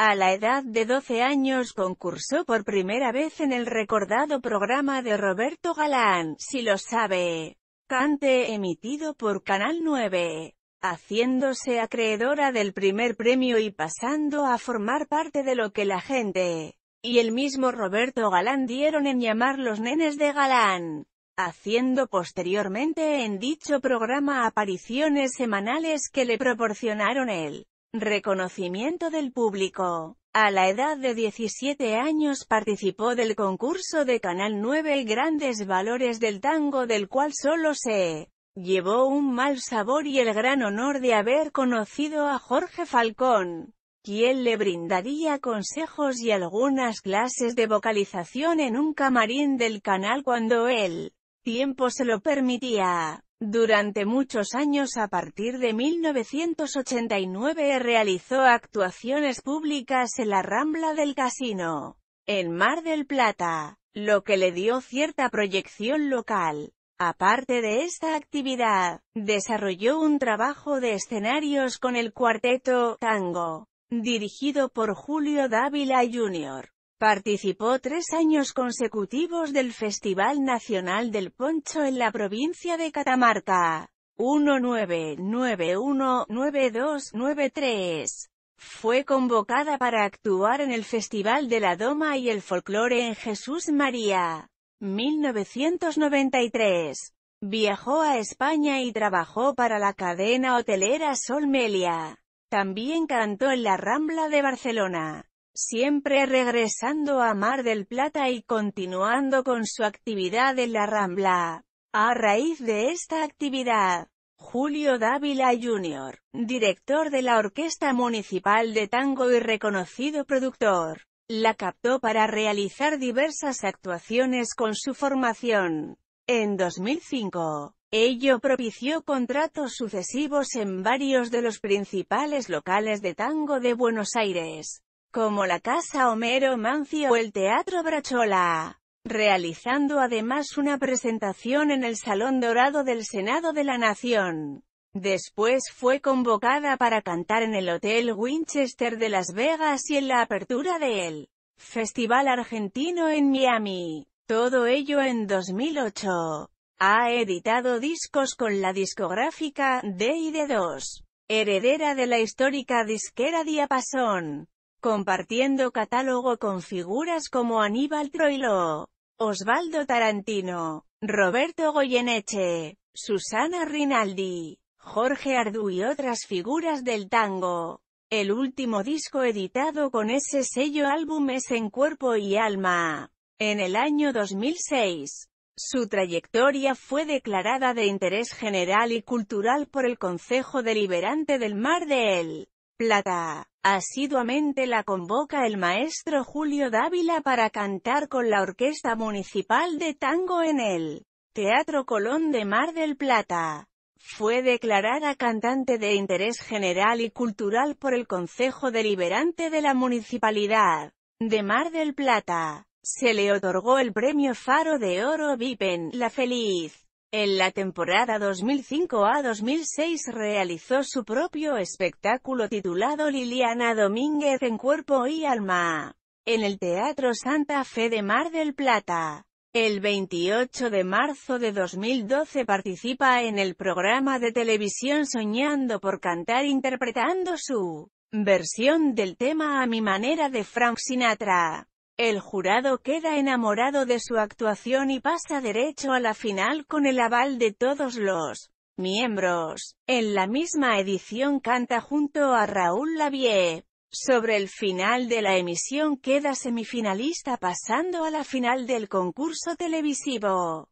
A la edad de 12 años concursó por primera vez en el recordado programa de Roberto Galán, si lo sabe, cante emitido por Canal 9, haciéndose acreedora del primer premio y pasando a formar parte de lo que la gente y el mismo Roberto Galán dieron en llamar los nenes de Galán, haciendo posteriormente en dicho programa apariciones semanales que le proporcionaron él. Reconocimiento del público. A la edad de 17 años participó del concurso de Canal 9 Grandes Valores del Tango del cual solo se llevó un mal sabor y el gran honor de haber conocido a Jorge Falcón, quien le brindaría consejos y algunas clases de vocalización en un camarín del canal cuando él tiempo se lo permitía. Durante muchos años a partir de 1989 realizó actuaciones públicas en la Rambla del Casino, en Mar del Plata, lo que le dio cierta proyección local. Aparte de esta actividad, desarrolló un trabajo de escenarios con el cuarteto Tango, dirigido por Julio Dávila Jr. Participó tres años consecutivos del Festival Nacional del Poncho en la provincia de Catamarca. 1991-9293. Fue convocada para actuar en el Festival de la Doma y el Folclore en Jesús María. 1993. Viajó a España y trabajó para la cadena hotelera Sol Melia. También cantó en la Rambla de Barcelona siempre regresando a Mar del Plata y continuando con su actividad en la Rambla. A raíz de esta actividad, Julio Dávila Jr., director de la Orquesta Municipal de Tango y reconocido productor, la captó para realizar diversas actuaciones con su formación. En 2005, ello propició contratos sucesivos en varios de los principales locales de tango de Buenos Aires como la Casa Homero Mancio o el Teatro Brachola, realizando además una presentación en el Salón Dorado del Senado de la Nación. Después fue convocada para cantar en el Hotel Winchester de Las Vegas y en la apertura del Festival Argentino en Miami. Todo ello en 2008. Ha editado discos con la discográfica D&D 2, heredera de la histórica disquera Diapasón compartiendo catálogo con figuras como Aníbal Troilo, Osvaldo Tarantino, Roberto Goyeneche, Susana Rinaldi, Jorge Ardu y otras figuras del tango. El último disco editado con ese sello álbum es En Cuerpo y Alma. En el año 2006, su trayectoria fue declarada de interés general y cultural por el Consejo Deliberante del Mar de él. Plata. Asiduamente la convoca el maestro Julio Dávila para cantar con la Orquesta Municipal de Tango en el Teatro Colón de Mar del Plata. Fue declarada cantante de interés general y cultural por el Consejo Deliberante de la Municipalidad de Mar del Plata. Se le otorgó el premio Faro de Oro Vipen, La Feliz. En la temporada 2005 a 2006 realizó su propio espectáculo titulado Liliana Domínguez en cuerpo y alma, en el Teatro Santa Fe de Mar del Plata. El 28 de marzo de 2012 participa en el programa de televisión Soñando por Cantar interpretando su versión del tema A mi manera de Frank Sinatra. El jurado queda enamorado de su actuación y pasa derecho a la final con el aval de todos los miembros. En la misma edición canta junto a Raúl Lavie. Sobre el final de la emisión queda semifinalista pasando a la final del concurso televisivo.